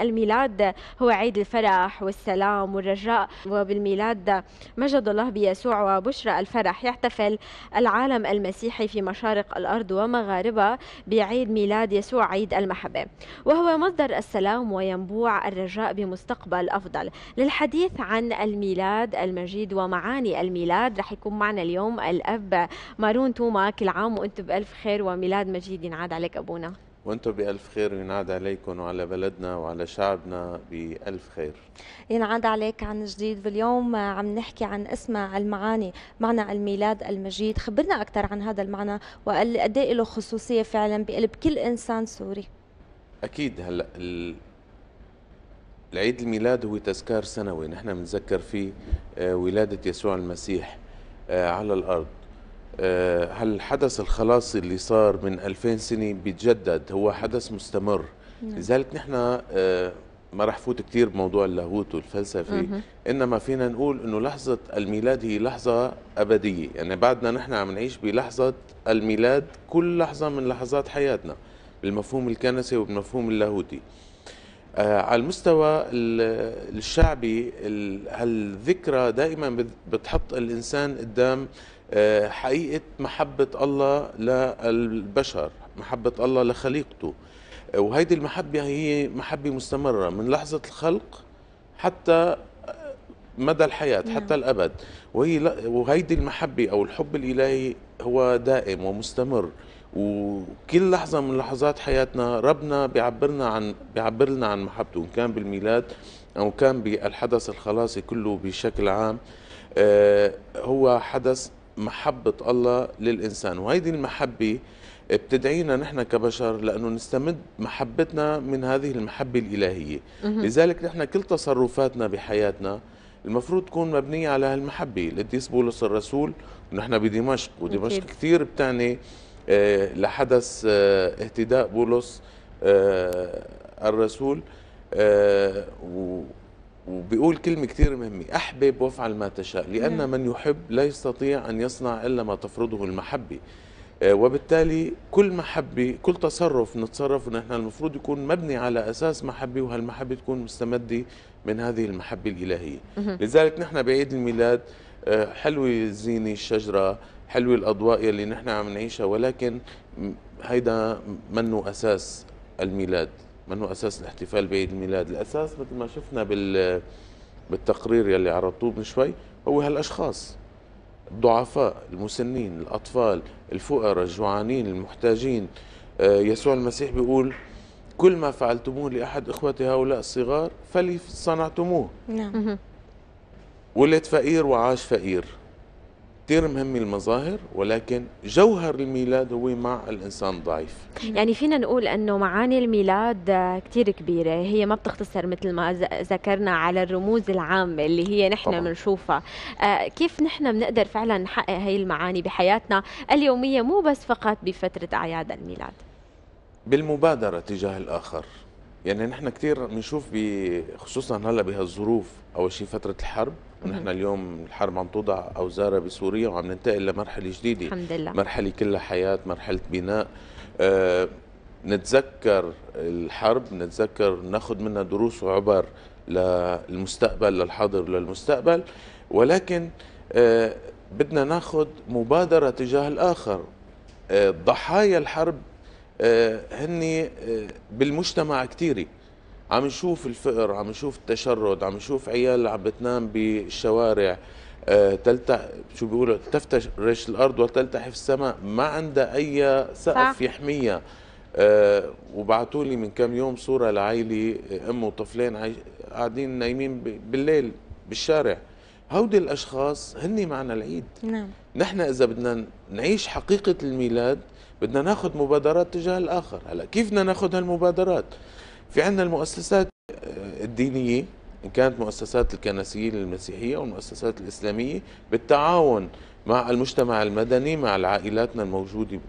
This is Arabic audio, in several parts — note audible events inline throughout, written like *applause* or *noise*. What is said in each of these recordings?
الميلاد هو عيد الفرح والسلام والرجاء وبالميلاد مجد الله بيسوع وبشرى الفرح يحتفل العالم المسيحي في مشارق الأرض ومغاربها بعيد ميلاد يسوع عيد المحبة وهو مصدر السلام وينبوع الرجاء بمستقبل أفضل للحديث عن الميلاد المجيد ومعاني الميلاد رح يكون معنا اليوم الأب مارون توما كل عام وأنتم بألف خير وميلاد مجيد ينعاد عليك أبونا وانتم بألف خير وينعاد عليكم وعلى بلدنا وعلى شعبنا بألف خير ينعاد عليك عن جديد واليوم آه، عم نحكي عن اسم المعاني معنى الميلاد المجيد خبرنا أكثر عن هذا المعنى وقد ايه له خصوصية فعلا بقلب كل إنسان سوري أكيد هلا ال... العيد الميلاد هو تذكار سنوي نحن بنتذكر فيه آه، ولادة يسوع المسيح آه، على الأرض هالحدث آه، الخلاصي اللي صار من 2000 سنة بيتجدد هو حدث مستمر نعم. لذلك نحن آه، ما راح فوت كثير بموضوع اللاهوت والفلسفي مه. انما فينا نقول انه لحظه الميلاد هي لحظه ابديه يعني بعدنا نحن عم نعيش بلحظه الميلاد كل لحظه من لحظات حياتنا بالمفهوم الكنسي وبالمفهوم اللاهوتي آه، على المستوى الشعبي هالذكرى دائما بتحط الانسان قدام آه، حقيقة محبة الله للبشر محبة الله لخليقته آه، وهيدي المحبة يعني هي محبة مستمرة من لحظة الخلق حتى آه، مدى الحياة نعم. حتى الأبد وهي وهيدي المحبة أو الحب الإلهي هو دائم ومستمر وكل لحظة من لحظات حياتنا ربنا بيعبرنا عن بيعبر لنا عن محبته إن كان بالميلاد أو كان بالحدث الخلاصي كله بشكل عام هو حدث محبة الله للإنسان وهيدي المحبة بتدعينا نحن كبشر لأنه نستمد محبتنا من هذه المحبة الإلهية لذلك نحن كل تصرفاتنا بحياتنا المفروض تكون مبنية على هالمحبة لديس بولس الرسول ونحن بدمشق ودمشق كثير بتعني آه، لحدث آه، اهتداء بولس آه، الرسول وبيقول كلمة كثير مهمة أحبب وافعل ما تشاء لأن نعم. من يحب لا يستطيع أن يصنع إلا ما تفرضه المحبة آه، وبالتالي كل محبة كل تصرف نتصرف نحن المفروض يكون مبني على أساس محبة وهالمحبة تكون مستمدة من هذه المحبة الإلهية لذلك نحن بعيد الميلاد آه، حلوة الزينة الشجرة حلوة الأضواء يلي نحن عم نعيشها ولكن هيدا منه أساس الميلاد منه اساس الاحتفال بعيد الميلاد الاساس مثل ما شفنا بال بالتقرير يلي عرضتوه من شوي هو هالاشخاص الضعفاء المسنين الاطفال الفقراء الجوعانين المحتاجين آه، يسوع المسيح بيقول كل ما فعلتموه لاحد اخوتي هؤلاء الصغار فلي صنعتموه نعم ولد فقير وعاش فقير كثير مهم المظاهر ولكن جوهر الميلاد هو مع الإنسان ضعيف يعني فينا نقول أنه معاني الميلاد كثير كبيرة هي ما بتختصر مثل ما ذكرنا على الرموز العامة اللي هي نحن بنشوفها آه، كيف نحن بنقدر فعلا نحقق هي المعاني بحياتنا اليومية مو بس فقط بفترة أعياد الميلاد بالمبادرة تجاه الآخر يعني نحن كثير بنشوف خصوصا هلا بهالظروف أول شيء فترة الحرب نحن اليوم الحرب عم توضع اوزارها بسوريا وعم ننتقل لمرحله جديده الحمد لله مرحله كلها حياه مرحله بناء أه نتذكر الحرب نتذكر ناخذ منها دروس وعبر للمستقبل للحاضر للمستقبل ولكن أه بدنا ناخذ مبادره تجاه الاخر أه ضحايا الحرب آه، هن آه، بالمجتمع كثيره عم نشوف الفقر عم نشوف التشرد عم نشوف عيال عم بتنام بالشوارع آه شو بيقولوا تفتش الارض وتلتحف السماء ما عندها اي سقف يحميها أه وبعثوا لي من كم يوم صوره لعائله آه، ام وطفلين قاعدين نايمين بالليل بالشارع هودي الاشخاص هن معنا العيد نعم نحن اذا بدنا نعيش حقيقه الميلاد بدنا ناخذ مبادرات تجاه الاخر هلا كيف بدنا ناخذ هالمبادرات في عندنا المؤسسات آه، الدينية إن كانت مؤسسات الكنسية المسيحية والمؤسسات الإسلامية بالتعاون مع المجتمع المدني مع العائلاتنا الموجودة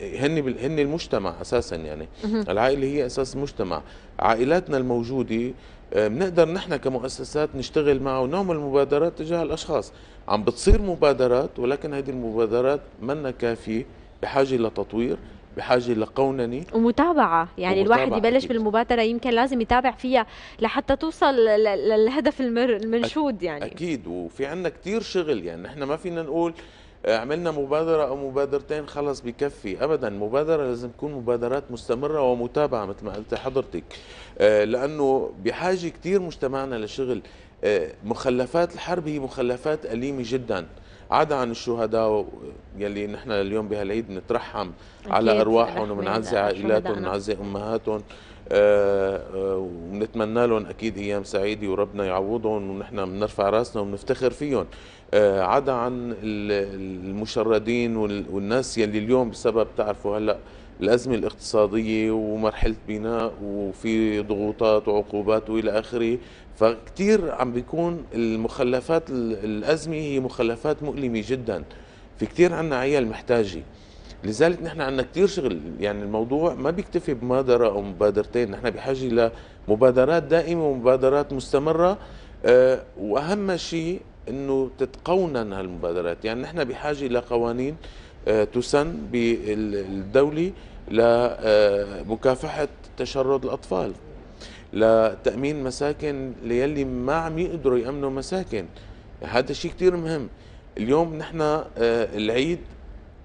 هن هن المجتمع أساسا يعني العائلة هي أساس المجتمع عائلاتنا الموجودة آه، بنقدر نحن كمؤسسات نشتغل معه ونعمل مبادرات تجاه الأشخاص عم بتصير مبادرات ولكن هذه المبادرات منا كافية بحاجة لتطوير بحاجه لقوننه ومتابعه يعني ومتابعة الواحد يبلش أكيد. بالمبادره يمكن لازم يتابع فيها لحتى توصل للهدف المر... المنشود يعني اكيد وفي عندنا كثير شغل يعني نحن ما فينا نقول آه، عملنا مبادرة أو مبادرتين خلص بكفي أبدا مبادرة لازم تكون مبادرات مستمرة ومتابعة مثل ما قلت حضرتك آه، لأنه بحاجة كتير مجتمعنا لشغل آه، مخلفات الحرب هي مخلفات أليمة جداً عدا عن الشهداء يلي نحن اليوم بهالعيد بنترحم على ارواحهم وبنعزي عائلاتهم وبنعزي امهاتهم آه، آه، وبنتمنى لهم اكيد ايام سعيده وربنا يعوضهم ونحن بنرفع راسنا وبنفتخر فيهم آه، عدا عن المشردين والناس يلي اليوم بسبب تعرفوا هلا الأزمة الاقتصادية ومرحلة بناء وفي ضغوطات وعقوبات وإلى آخره فكتير عم بيكون المخلفات الأزمة هي مخلفات مؤلمة جدا في كتير عنا عيال محتاجة لذلك نحن عندنا كتير شغل يعني الموضوع ما بيكتفي بمبادرة أو مبادرتين نحن بحاجة لمبادرات دائمة ومبادرات مستمرة أه وأهم شيء أنه تتقونن هالمبادرات يعني نحن بحاجة لقوانين أه تسن بالدولة لمكافحة آه، تشرد الأطفال لتامين مساكن ليلي ما عم يقدروا يامنوا مساكن هذا شيء كثير مهم اليوم نحن آه، العيد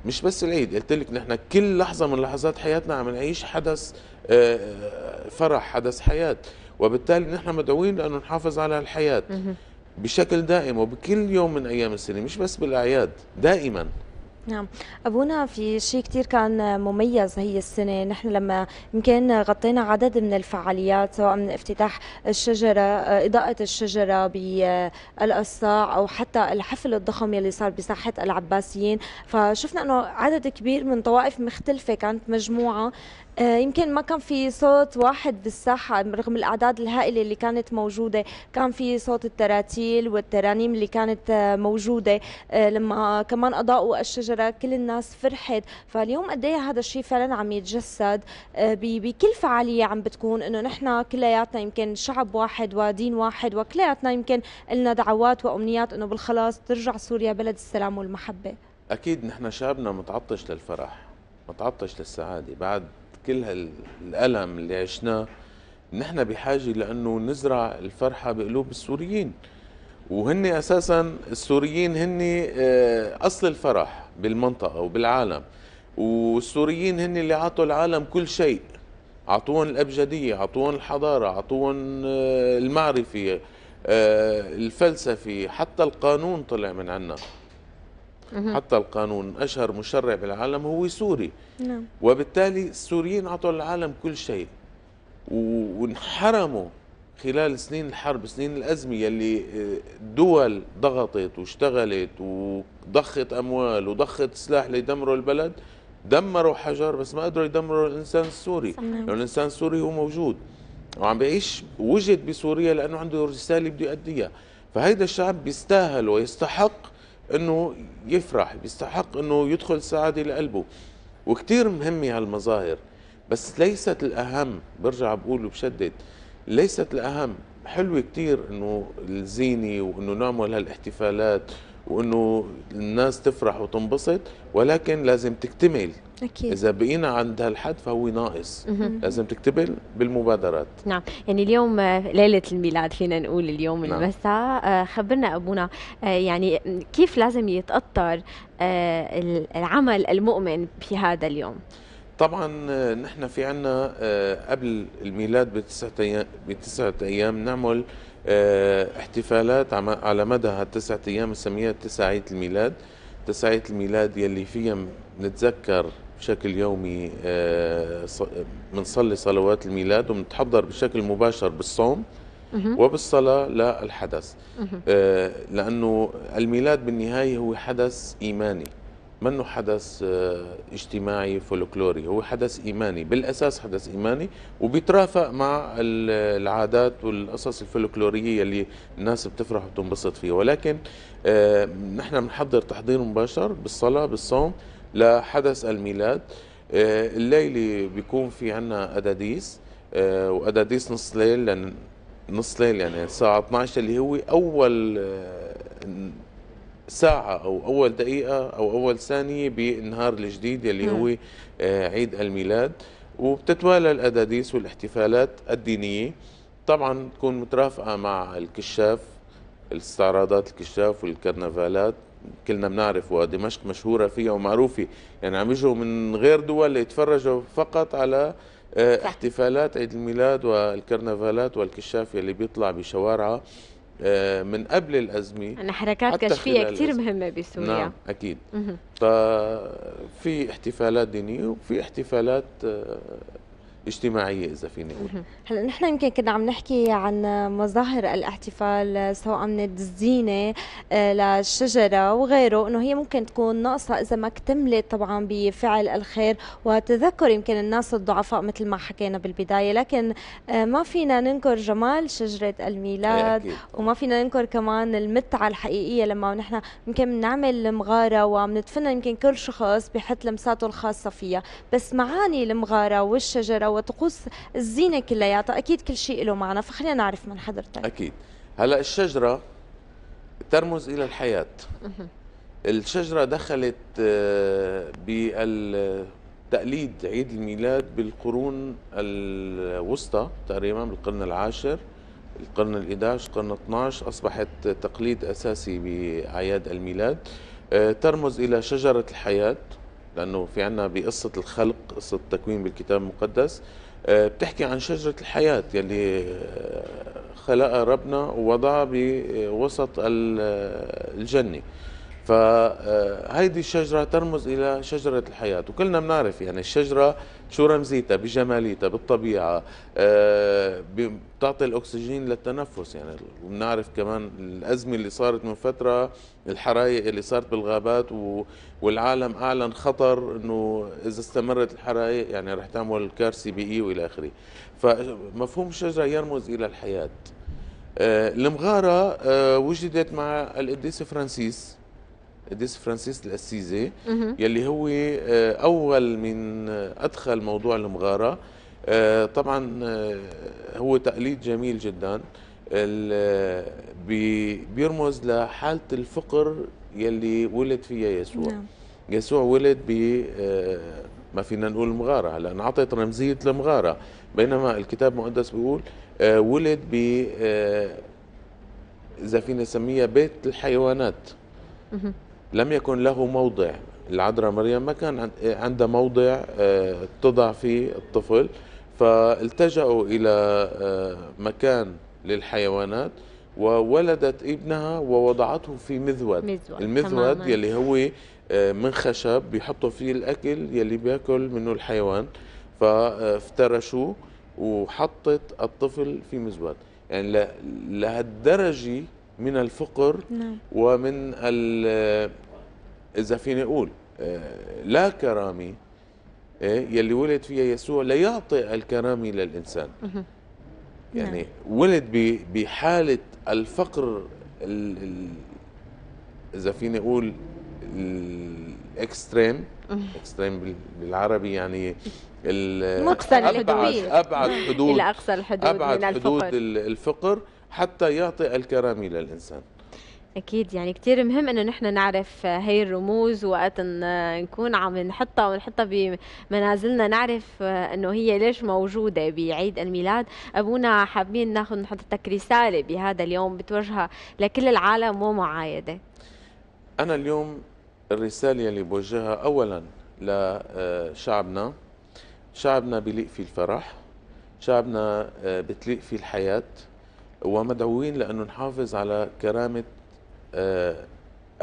مش بس العيد قلت لك نحن كل لحظه من لحظات حياتنا عم نعيش حدث آه، فرح حدث حياه وبالتالي نحن مدعوين لانه نحافظ على الحياه بشكل دائم وبكل يوم من ايام السنه مش بس بالاعياد دائما نعم أبونا في شيء كتير كان مميز هي السنة نحن لما يمكن غطينا عدد من الفعاليات سواء من افتتاح الشجرة إضاءة الشجرة بالقصاع أو حتى الحفل الضخم يلي صار بساحة العباسيين فشفنا أنه عدد كبير من طوائف مختلفة كانت مجموعة آه، يمكن ما كان في صوت واحد بالساحة رغم الأعداد الهائلة اللي كانت موجودة كان في صوت التراتيل والترانيم اللي كانت آه، موجودة آه، لما كمان أضاءوا الشجرة كل الناس فرحت فاليوم قد إيه هذا الشيء فعلا عم يتجسد بكل فعالية عم بتكون إنه نحن كلياتنا يمكن شعب واحد ودين واحد وكلياتنا يمكن لنا دعوات وأمنيات إنه بالخلاص ترجع سوريا بلد السلام والمحبة أكيد نحن شعبنا متعطش للفرح متعطش للسعادة بعد كل هالألم اللي عشناه نحن بحاجة لأنه نزرع الفرحة بقلوب السوريين وهن أساسا السوريين هن آه، أصل الفرح بالمنطقة وبالعالم والسوريين هن اللي عطوا العالم كل شيء عطوهم الأبجدية عطوهم الحضارة عطوهم آه، المعرفة آه، الفلسفة حتى القانون طلع من عندنا حتى القانون أشهر مشرع بالعالم هو سوري نعم. وبالتالي السوريين أعطوا العالم كل شيء وانحرموا خلال سنين الحرب سنين الأزمة يلي آه، دول ضغطت واشتغلت وضخت أموال وضخت سلاح ليدمروا البلد دمروا حجر بس ما قدروا يدمروا الإنسان السوري نعم. لأنه الإنسان السوري هو موجود وعم بيعيش وجد بسوريا لأنه عنده رسالة بده يؤديها فهيدا الشعب بيستاهل ويستحق انه يفرح بيستحق انه يدخل السعاده لقلبه وكثير مهمه هالمظاهر بس ليست الاهم برجع بقول وبشدد ليست الاهم حلوه كثير انه الزينه وانه نعمل هالاحتفالات وانه الناس تفرح وتنبسط ولكن لازم تكتمل أكيد. إذا بقينا عند هالحد فهو ناقص لازم تكتمل بالمبادرات نعم يعني اليوم آه، ليلة الميلاد فينا نقول اليوم نعم. المساء آه، خبرنا أبونا آه، يعني كيف لازم يتأطر العمل المؤمن في هذا اليوم طبعا نحن في عنا قبل الميلاد بتسعة أيام, بتسعة أيام نعمل آه، احتفالات على مدى هالتسعة أيام نسميها عيد الميلاد عيد الميلاد يلي فيها نتذكر بشكل يومي بنصلي آه، صلوات الميلاد وبنتحضر بشكل مباشر بالصوم وبالصلاة للحدث آه، لأنه الميلاد بالنهاية هو حدث إيماني منه حدث آه، اجتماعي فولكلوري هو حدث إيماني بالأساس حدث إيماني وبيترافق مع العادات والقصص الفولكلورية اللي الناس بتفرح وبتنبسط فيها ولكن آه، نحن بنحضر تحضير مباشر بالصلاة بالصوم لحدث الميلاد آه، الليلة بيكون في عنا أداديس وأداديس نص ليل نص ليل يعني الساعة 12 اللي هو أول ساعة أو أول دقيقة أو أول ثانية بالنهار الجديد اللي هو آه، عيد الميلاد وبتتوالى الأداديس والاحتفالات الدينية طبعا تكون مترافقة مع الكشاف الاستعراضات الكشاف والكرنفالات كلنا بنعرف ودمشق مشهورة فيها ومعروفة يعني عم يجوا من غير دول ليتفرجوا فقط على آه، احتفالات عيد الميلاد والكرنفالات والكشاف اللي بيطلع بشوارعها آه، من قبل الأزمة أنا حركات كشفية كثير مهمة بسوريا نعم أكيد في احتفالات دينية وفي احتفالات آه، اجتماعيه اذا فيني اقول هلا نحن يمكن كنا عم نحكي عن مظاهر الاحتفال سواء من الزينه آه، للشجره وغيره انه هي ممكن تكون ناقصه اذا ما اكتملت طبعا بفعل الخير وتذكر يمكن الناس الضعفاء مثل ما حكينا بالبدايه لكن آه، ما فينا ننكر جمال شجره الميلاد وما فينا ننكر كمان المتعه الحقيقيه لما نحن يمكن بنعمل مغاره وبندفنها يمكن كل شخص بحط لمساته الخاصه فيها بس معاني المغاره والشجره وطقوس الزينه كلياتها اكيد كل شيء له معنى فخلينا نعرف من حضرتك اكيد هلا الشجره ترمز الى الحياه الشجره دخلت آه، بالتقليد عيد الميلاد بالقرون الوسطى تقريبا بالقرن العاشر القرن ال11 القرن 12 اصبحت تقليد اساسي باعياد الميلاد آه، ترمز الى شجره الحياه لانه في عنا بقصه الخلق قصه التكوين بالكتاب المقدس آه، بتحكي عن شجره الحياه يلي آه، خلقها ربنا ووضعها بوسط آه، الجنه فهيدي الشجره ترمز الى شجره الحياه وكلنا بنعرف يعني الشجره شو رمزيتها بجماليتها بالطبيعه آه، بتعطي الاكسجين للتنفس يعني بنعرف كمان الازمه اللي صارت من فتره الحرايق اللي صارت بالغابات والعالم اعلن خطر انه اذا استمرت الحرايق يعني رح تعمل كارثه بيئيه والى اخره فمفهوم الشجره يرمز الى الحياه آه، المغاره آه، وجدت مع القديس فرانسيس ديس فرانسيس الأسيزي يلي هو آه، أول من آه، أدخل موضوع المغارة آه، طبعا هو تقليد جميل جدا بيرمز لحالة الفقر يلي ولد فيها يسوع نعم. يسوع ولد ب ما فينا نقول المغارة لأن أعطت رمزية المغارة بينما الكتاب المقدس بيقول ولد ب إذا فينا نسميها بيت الحيوانات لم يكن له موضع العذراء مريم ما كان عندها موضع آه، تضع فيه الطفل فالتجأوا إلى آه، مكان للحيوانات وولدت ابنها ووضعته في مذود, مذود. المذود تماماً. يلي هو آه، من خشب بيحطوا فيه الأكل يلي بياكل منه الحيوان فافترشوه وحطت الطفل في مذود يعني لهالدرجة من الفقر نعم. ومن ال اذا فيني اقول آه، لا كرامه آه، يلي ولد فيها يسوع ليعطي الكرامه للانسان نعم. يعني ولد بحاله الفقر اذا فيني اقول الاكستريم اكستريم بالعربي يعني مقصى الحدود ابعد حدود الى اقصى الحدود ابعد من الفقر. حدود الفقر حتى يعطي الكرامه للانسان اكيد يعني كتير مهم انه نحن نعرف هاي الرموز وقت نكون عم نحطها ونحطها بمنازلنا نعرف انه هي ليش موجوده بعيد الميلاد ابونا حابين ناخذ نحط رساله بهذا اليوم بتوجهها لكل العالم مو معايده انا اليوم الرساله اللي بوجهها اولا لشعبنا شعبنا بليق فيه الفرح شعبنا بتليق فيه الحياه ومدعوين لانه نحافظ على كرامه آه،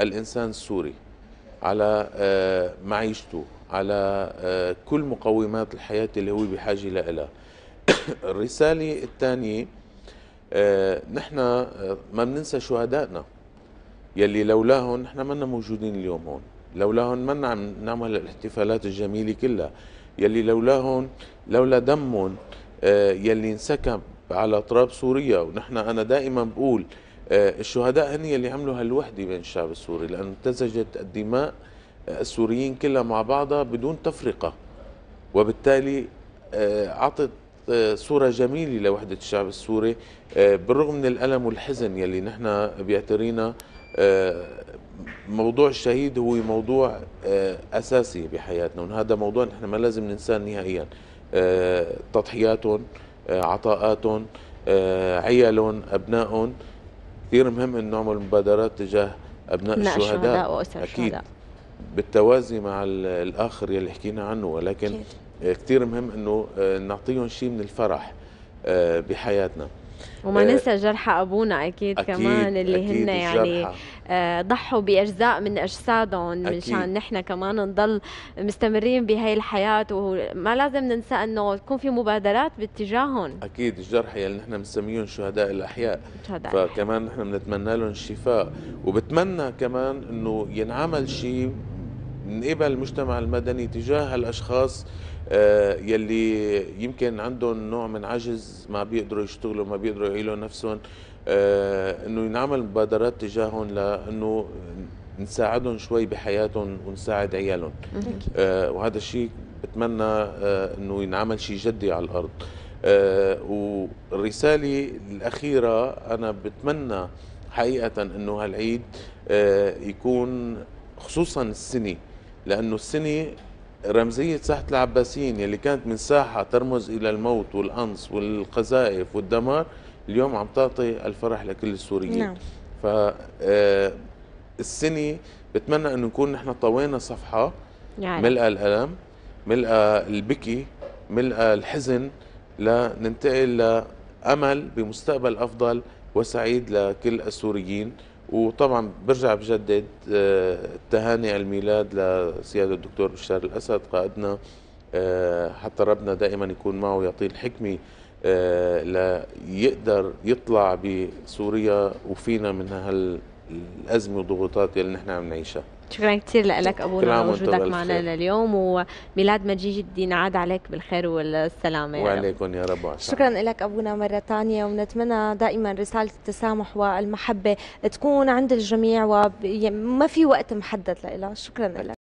الإنسان السوري على آه، معيشته على آه، كل مقومات الحياة اللي هو بحاجة لها *coughs* الرسالة الثانية نحن ما بننسى شهدائنا يلي لولاهم نحن منا موجودين اليوم هون لولاهم منا عم نعمل الاحتفالات الجميلة كلها يلي لولاهم لولا دمهم يلي انسكب على تراب سوريا ونحن أنا دائما بقول آه، الشهداء هني اللي عملوا هالوحدة بين الشعب السوري لأن امتزجت الدماء آه، السوريين كلها مع بعضها بدون تفرقة وبالتالي أعطت آه، صورة جميلة لوحدة الشعب السوري بالرغم من الألم والحزن يلي نحن بيعترينا موضوع الشهيد هو موضوع أساسي بحياتنا وهذا موضوع نحن ما لازم ننساه نهائيا تضحياتهم عطاءاتهم عيالهم أبنائهم كثير مهم أن نعمل مبادرات تجاه أبناء الشهداء, الشهداء وأسر أكيد الشهداء. بالتوازي مع الآخر يلي حكينا عنه ولكن كثير مهم أنه آه، نعطيهم شيء من الفرح آه، بحياتنا وما آه، ننسى جرحى ابونا اكيد, أكيد كمان اللي أكيد هن يعني آه، ضحوا باجزاء من اجسادهم مشان نحن كمان نضل مستمرين بهي الحياه وما لازم ننسى انه تكون في مبادرات باتجاههم اكيد الجرحى اللي نحن بنسميهم شهداء الاحياء شهداء فكمان نحن بنتمنى لهم الشفاء وبتمنى كمان انه ينعمل شيء من قبل المجتمع المدني تجاه الاشخاص آه، يلي يمكن عندهم نوع من عجز ما بيقدروا يشتغلوا ما بيقدروا يعيلوا نفسهم آه، انه ينعمل مبادرات تجاههم لانه نساعدهم شوي بحياتهم ونساعد عيالهم آه، وهذا الشيء بتمنى انه ينعمل شيء جدي على الارض والرساله الاخيره انا بتمنى حقيقه انه هالعيد يكون خصوصا السنه لأنه السنة رمزية ساحة العباسيين يلي كانت من ساحة ترمز إلى الموت والأنص والقذائف والدمار اليوم عم تعطي الفرح لكل السوريين نعم. فالسنة آه، بتمنى أن نكون نحن طوينا صفحة يعني. ملقى الألم ملقى البكي ملقى الحزن لننتقل لأمل بمستقبل أفضل وسعيد لكل السوريين وطبعا برجع بجدد آه، تهاني الميلاد لسياده الدكتور بشار الاسد قائدنا آه، حتى ربنا دائما يكون معه ويعطيه الحكمه آه، ليقدر يطلع بسوريا وفينا من هالازمه والضغوطات اللي نحن عم نعيشها شكرا كثير لك ابونا وجودك معنا لليوم وميلاد مجيد الدين عاد عليك بالخير والسلامه وعليكم يا رب وعشان. شكرا لك ابونا مره ثانيه ونتمنى دائما رساله التسامح والمحبه تكون عند الجميع وما في وقت محدد لها شكرا لك